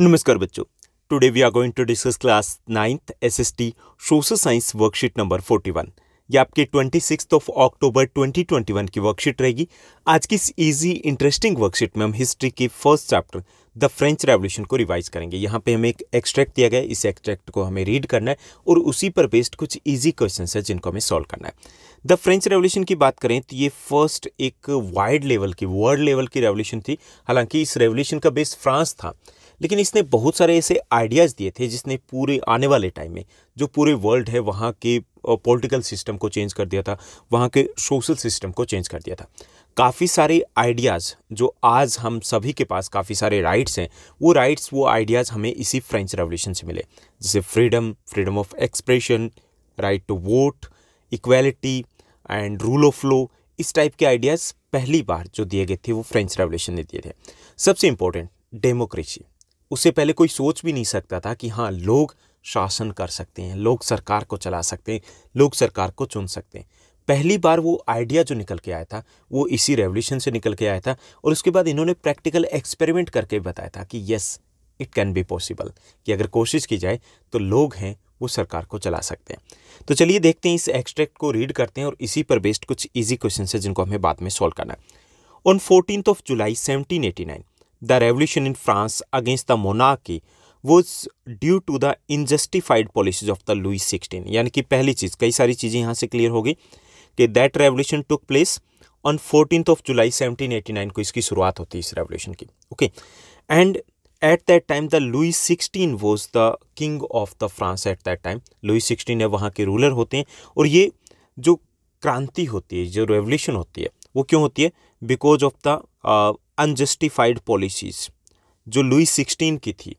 नमस्कार बच्चों we are going to discuss class ninth S S T social science worksheet number forty one ये आपके six of October one की worksheet रहेगी आज की इस ईजी इंटरेस्टिंग वर्कशीट में हम हिस्ट्री के first chapter the French revolution को रिवाइज करेंगे यहाँ पे हमें एक एक्सट्रैक्ट दिया गया है इस एक्सट्रैक्ट को हमें रीड करना है और उसी पर बेस्ड कुछ ईजी क्वेश्चन है जिनको हमें सॉल्व करना है द फ्रेंच रेवोल्यूशन की बात करें तो ये फर्स्ट एक वाइड लेवल की वर्ल्ड लेवल की रेवोल्यूशन थी हालांकि इस रेवोल्यूशन का बेस फ्रांस था लेकिन इसने बहुत सारे ऐसे आइडियाज़ दिए थे जिसने पूरे आने वाले टाइम में जो पूरे वर्ल्ड है वहाँ के पॉलिटिकल सिस्टम को चेंज कर दिया था वहाँ के सोशल सिस्टम को चेंज कर दिया था काफ़ी सारे आइडियाज़ जो आज हम सभी के पास काफ़ी सारे राइट्स हैं वो राइट्स वो आइडियाज़ हमें इसी फ्रेंच रेवोल्यूशन से मिले जैसे freedom freedom of expression right to vote equality and rule of law इस टाइप के आइडियाज़ पहली बार जो दिए गए थे वो फ्रेंच रेवोल्यूशन ने दिए थे सबसे इम्पोर्टेंट डेमोक्रेसी उससे पहले कोई सोच भी नहीं सकता था कि हाँ लोग शासन कर सकते हैं लोग सरकार को चला सकते हैं लोग सरकार को चुन सकते हैं पहली बार वो आइडिया जो निकल के आया था वो इसी रेवोल्यूशन से निकल के आया था और उसके बाद इन्होंने प्रैक्टिकल एक्सपेरिमेंट करके बताया था कि yes it can be possible कि अगर कोशिश की जाए तो लोग हैं वो सरकार को चला सकते हैं तो चलिए देखते हैं इस एक्सट्रैक्ट को रीड करते हैं और इसी पर बेस्ड कुछ ईजी क्वेश्चन है जिनको हमें बाद में सॉल्व करना है on fourteen of July seventeen eighty nine revolution in France against the मोना की वो due to the unjustified policies of the Louis sixteen यानी कि पहली चीज़ कई सारी चीज़ें यहाँ से क्लियर हो गई कि that revolution took place on fourteen of July seventeen eighty nine को इसकी शुरुआत होती है इस रेवोल्यूशन की okay and at that time the Louis sixteen was the king of the France at that time Louis sixteen है वहाँ के रूलर होते हैं और ये जो क्रांति होती है जो रेवोल्यूशन होती है वो क्यों होती है because of the unjustified policies जो लुई सिक्सटीन की थी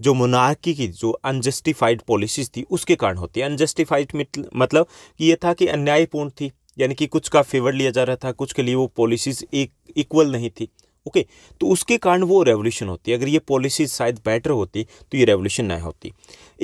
जो मोनार्की की जो अनजस्टिफाइड पॉलिसीज थी उसके कारण होती है अनजस्टिफाइड मतलब ये था कि अन्यायपूर्ण थी यानी कि कुछ का फेवर लिया जा रहा था कुछ के लिए वो पॉलिसीज एक इक्वल नहीं थी ओके तो उसके कारण वो रेवोल्यूशन होती है अगर ये पॉलिसीज शायद बेटर होती तो ये रेवोल्यूशन नहीं होती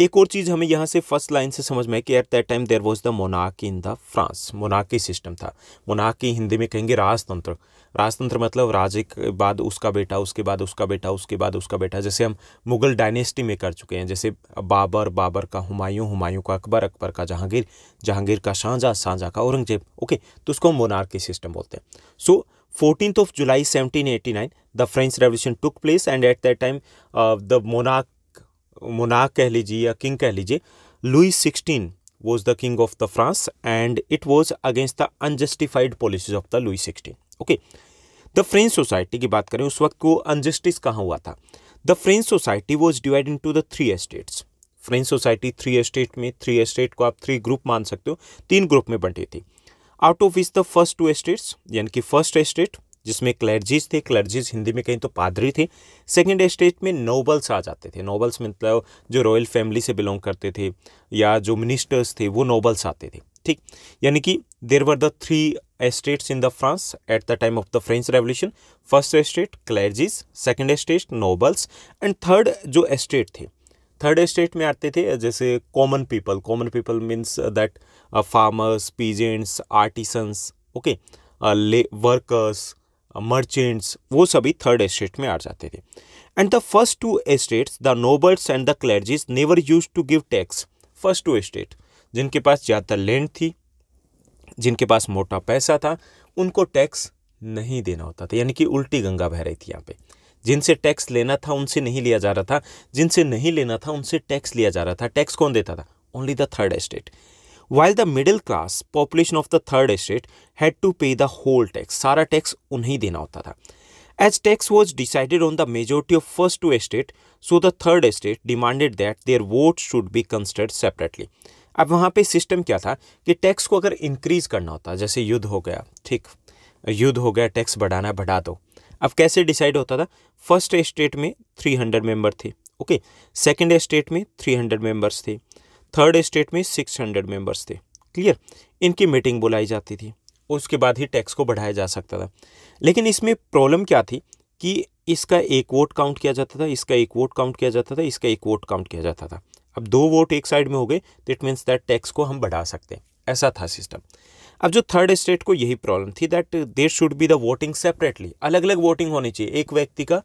एक और चीज़ हमें यहाँ से फर्स्ट लाइन से समझ में आई कि eight that time there was the मोनाकी in the France मोनाकी system था मोनाकी हिंदी में कहेंगे राजतंत्र राजतंत्र मतलब राजे के बाद उसका बेटा उसके बाद उसका बेटा उसके बाद उसका बेटा जैसे हम मुगल डायनेस्टी में कर चुके हैं जैसे बाबर बाबर का हुमायूं हुमायूं का अकबर अकबर का जहांगीर जहांगीर का शाहजहाँ शाहजहाँ का औरंगजेब ओके तो उसको हम के सिस्टम बोलते हैं so fourteen of July seventeen eighty nine the French revolution took place and at that time the मोनाक मोनाक कह लीजिए या किंग कह लीजिए Louis sixteen was the king of the France and it was against the unjustified policies of the Louis sixteen okay the French society की बात करें उस वक्त को अनजस्टिस कहाँ हुआ था the French society was divide into the three estates French society three estate में थ्री एस्टेट को आप थ्री ग्रुप मान सकते हो तीन ग्रुप में बंटी थी out of is the first two estates यानी कि फर्स्ट एस्टेट जिसमें क्लर्जीज थे क्लर्जीज हिंदी में कहीं तो पादरी थे सेकेंड एस्टेट में नोबल्स आ जाते थे नोबल्स मतलब जो रॉयल फैमिली से बिलोंग करते थे या जो मिनिस्टर्स थे वो नोबल्स आते थे ठीक यानी कि there were the three estates in the France at the time of the French Revolution. First estate clergies, second estate nobles and third जो estate थे थर्ड स्टेट में आते थे जैसे common people common people means that farmers peasants artisans okay lay workers merchants वो सभी third state में आ जाते थे and the first two states the nobles and the clergies never use to give tax first two state जिनके पास ज़्यादातर land थी जिनके पास मोटा पैसा था उनको टैक्स नहीं देना होता था यानी कि उल्टी गंगा बह रही थी यहाँ पे जिनसे टैक्स लेना था उनसे नहीं लिया जा रहा था जिनसे नहीं लेना था उनसे टैक्स लिया जा रहा था टैक्स कौन देता था only the third estate while the middle class population of the third estate had to pay the whole tax सारा टैक्स उन्हें देना होता था as tax was decided on the majority of first two estate so the third estate demanded that their vote should be considered separately अब वहाँ पे system क्या था कि टैक्स को अगर इंक्रीज करना होता जैसे युद्ध हो गया ठीक युद्ध हो गया टैक्स बढ़ाना बढ़ा दो अब कैसे डिसाइड होता था फर्स्ट स्टेट में 300 मेंबर थे ओके सेकेंड स्टेट में 300 मेंबर्स थे थर्ड स्टेट में 600 मेंबर्स थे क्लियर इनकी मीटिंग बुलाई जाती थी उसके बाद ही टैक्स को बढ़ाया जा सकता था लेकिन इसमें प्रॉब्लम क्या थी कि इसका एक वोट काउंट किया जाता था इसका एक वोट काउंट किया जाता था इसका एक वोट काउंट किया जाता था अब दो वोट एक साइड में हो गए तो इट मीन्स दैट टैक्स को हम बढ़ा सकते हैं ऐसा था सिस्टम अब जो थर्ड स्टेट को यही प्रॉब्लम थी that there should be the voting separately अलग अलग वोटिंग होनी चाहिए एक व्यक्ति का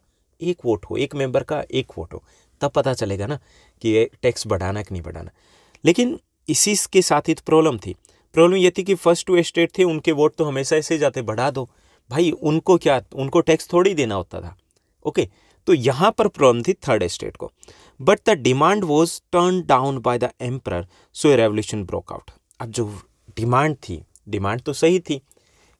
एक वोट हो एक मेंबर का एक वोट हो तब पता चलेगा ना कि ये टैक्स बढ़ाना कि नहीं बढ़ाना लेकिन इसी के साथ ही प्रॉब्लम तो थी प्रॉब्लम ये थी कि फर्स्ट टू स्टेट थे उनके वोट तो हमेशा ऐसे जाते बढ़ा दो भाई उनको क्या उनको टैक्स थोड़ी देना होता था ओके तो यहाँ पर प्रॉब्लम थी थर्ड स्टेट को but the demand was turn down by the emperor so a revolution broke out अब जो डिमांड थी डिमांड तो सही थी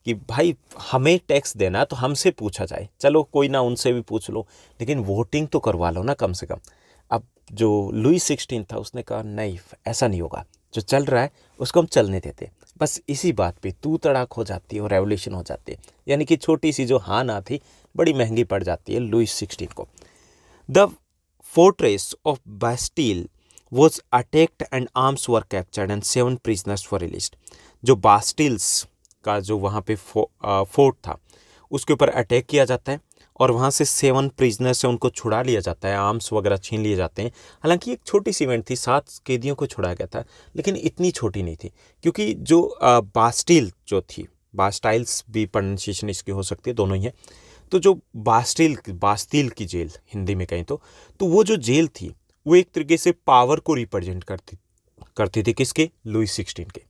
कि भाई हमें टैक्स देना तो हमसे पूछा जाए चलो कोई ना उनसे भी पूछ लो लेकिन वोटिंग तो करवा लो ना कम से कम अब जो लुई सिक्सटीन था उसने कहा नहीं ऐसा नहीं होगा जो चल रहा है उसको हम चलने देते बस इसी बात पे तू तड़ाक हो जाती है और रेवोल्यूशन हो जाती है यानी कि छोटी सी जो हाँ ना थी बड़ी महंगी पड़ जाती है लुइस सिक्सटीन को the fortress of Bastille was attacked and arms were captured and seven prisoners for release जो बास्टिल्स का जो वहाँ पे फो, फोर्ट था उसके ऊपर अटैक किया जाता है और वहाँ से सेवन प्रिजनर से उनको छुड़ा लिया जाता है आर्म्स वगैरह छीन लिए जाते हैं हालांकि एक छोटी सी इवेंट थी सात कैदियों को छुड़ाया गया था लेकिन इतनी छोटी नहीं थी क्योंकि जो बास्टिल जो थी बास्टाइल्स भी प्रोनाउंसिएशन इसकी हो सकती है दोनों ही है तो जो बास्टिल बास्तील की जेल हिंदी में कहें तो तो वो जो जेल थी वो एक तरीके से पावर को रिप्रेजेंट करती करती थी किसके लुई सिक्सटीन के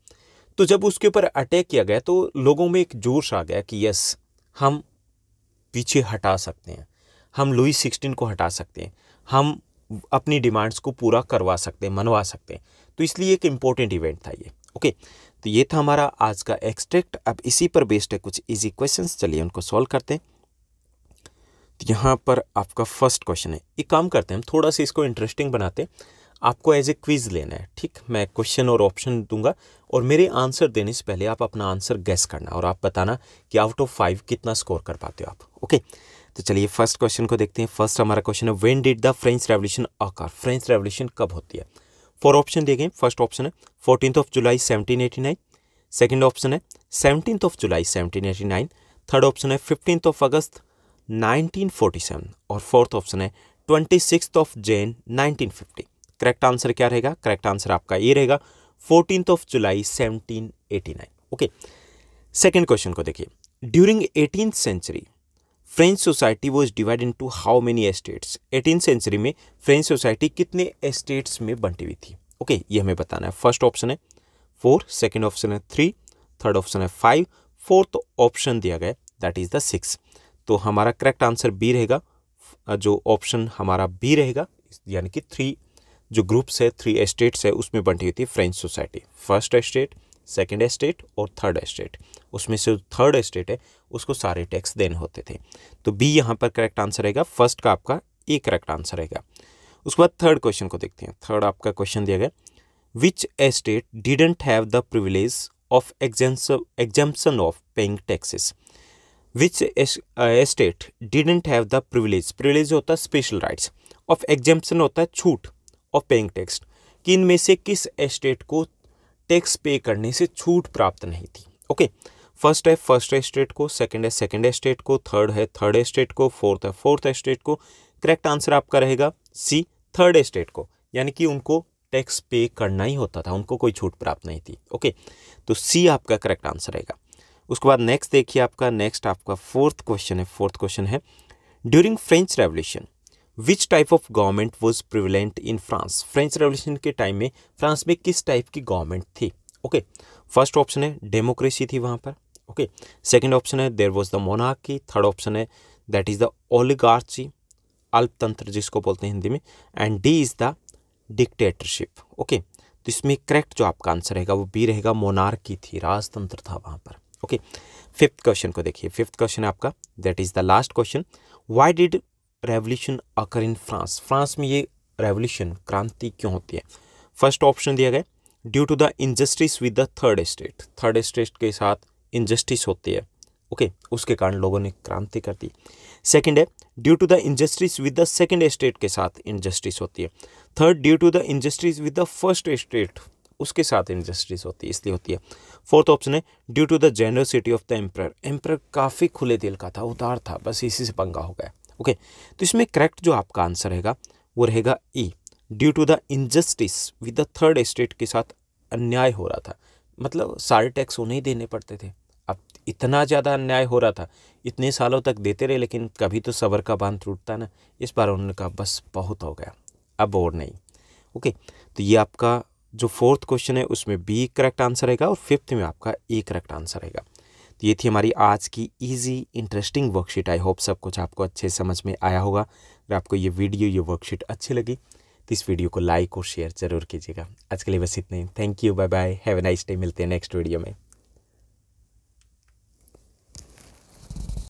तो जब उसके ऊपर अटैक किया गया तो लोगों में एक जोश आ गया कि यस हम पीछे हटा सकते हैं हम लुई सिक्सटीन को हटा सकते हैं हम अपनी डिमांड्स को पूरा करवा सकते हैं मनवा सकते हैं तो इसलिए एक इम्पोर्टेंट इवेंट था ये ओके तो ये था हमारा आज का एक्सट्रैक्ट अब इसी पर बेस्ड है कुछ इजी क्वेश्चंस चलिए उनको सॉल्व करते हैं यहाँ पर आपका फर्स्ट क्वेश्चन है एक काम करते हैं हम थोड़ा सा इसको इंटरेस्टिंग बनाते हैं आपको एज ए क्विज लेना है ठीक मैं क्वेश्चन और ऑप्शन दूंगा और मेरे आंसर देने से पहले आप अपना आंसर गैस करना और आप बताना कि आउट ऑफ फाइव कितना स्कोर कर पाते हो आप ओके तो चलिए फर्स्ट क्वेश्चन को देखते हैं फर्स्ट हमारा क्वेश्चन है when did the French revolution occur French revolution कब होती है फोर ऑप्शन दिए गए फर्स्ट ऑप्शन है fourteen of July seventeen eighty nine second option है seventeen of July seventeen eighty nine third option है फिफ्टीन ऑफ अगस्त 1947 और fourth option है twenty six of Jan 1950 correct answer क्या रहेगा correct answer आपका ये रहेगा fourteen of July 1789 okay second question को देखिए during eighteen century French society was divide in to how many estates eighteen century में फ्रेंच सोसाइटी कितने एस्टेट्स में बंटी हुई थी ओके okay, ये हमें बताना है फर्स्ट ऑप्शन है फोर सेकेंड ऑप्शन है थ्री थर्ड ऑप्शन है फाइव फोर्थ ऑप्शन दिया गया दैट इज द सिक्स तो हमारा करेक्ट आंसर बी रहेगा जो ऑप्शन हमारा बी रहेगा यानी कि थ्री जो ग्रुप्स है थ्री एस्टेट्स है उसमें बंटी हुई थी French society first estate second estate और थर्ड एस्टेट उसमें से थर्ड एस्टेट है उसको सारे टैक्स देने होते थे तो बी यहाँ पर करेक्ट आंसर रहेगा फर्स्ट का आपका ए करेक्ट आंसर रहेगा उसके बाद थर्ड क्वेश्चन को देखते हैं थर्ड आपका क्वेश्चन दिया गया which estate didn't have the privilege of exemption of paying taxes which state didn't have the privilege privilege होता है स्पेशल राइट्स ऑफ एग्जाम्पन होता है छूट ऑफ पेइंग टैक्स कि इनमें से किस एस्टेट को टैक्स पे करने से छूट प्राप्त नहीं थी ओके फर्स्ट है फर्स्ट एस्टेट को सेकेंड है सेकेंड एस्टेट को थर्ड है थर्ड एस्टेट को फोर्थ है फोर्थ एस्टेट को करेक्ट आंसर आपका रहेगा सी थर्ड एस्टेट को यानी कि उनको टैक्स पे करना ही होता था उनको कोई छूट प्राप्त नहीं थी ओके तो सी आपका करेक्ट आंसर रहेगा उसके बाद नेक्स्ट देखिए आपका नेक्स्ट आपका फोर्थ क्वेश्चन है फोर्थ क्वेश्चन है during French revolution which type of government was prevalent in France French revolution के टाइम में फ्रांस में किस टाइप की गवर्नमेंट थी ओके फर्स्ट ऑप्शन है डेमोक्रेसी थी वहाँ पर ओके सेकेंड ऑप्शन है देर वॉज द मोनाकी थर्ड ऑप्शन है दैट इज़ द ओलिगार्ची अल्पतंत्र जिसको बोलते हैं हिंदी में and D is the dictatorship okay तो इसमें करेक्ट जो आपका आंसर रहेगा वो बी रहेगा मोनार्की थी राजतंत्र था वहाँ पर ओके फिफ्थ क्वेश्चन को देखिए फिफ्थ क्वेश्चन आपका that is the last question why did revolution occur in France France में ये रेवोल्यूशन क्रांति क्यों होती है फर्स्ट ऑप्शन दिया गया due to the injustice with the third state third state के साथ इंजस्टिस होती है ओके okay, उसके कारण लोगों ने क्रांति कर दी सेकेंड है due to the injustice with the second state के साथ इंजस्टिस होती है third due to the injustice with the first state उसके साथ इनजस्टिस होती है इसलिए होती है फोर्थ ऑप्शन है due to the generosity of the emperor emperor काफ़ी खुले दिल का था उतार था बस इसी से पंगा हो गया ओके तो इसमें करेक्ट जो आपका आंसर रहेगा वो रहेगा E due to the injustice with the third state के साथ अन्याय हो रहा था मतलब सारे टैक्स उन्हें ही देने पड़ते थे अब इतना ज़्यादा अन्याय हो रहा था इतने सालों तक देते रहे लेकिन कभी तो सबर का बांध टूटता ना इस बार उन्होंने कहा बस बहुत हो गया अब और नहीं ओके तो ये आपका जो फोर्थ क्वेश्चन है उसमें बी करेक्ट आंसर रहेगा और फिफ्थ में आपका ए करेक्ट आंसर रहेगा तो ये थी हमारी आज की easy interesting worksheet I hope सब कुछ आपको अच्छे समझ में आया होगा अगर आपको ये वीडियो ये वर्कशीट अच्छी लगी तो इस वीडियो को लाइक और शेयर जरूर कीजिएगा आज के लिए बस इतने thank you bye bye have a nice day मिलते हैं नेक्स्ट वीडियो में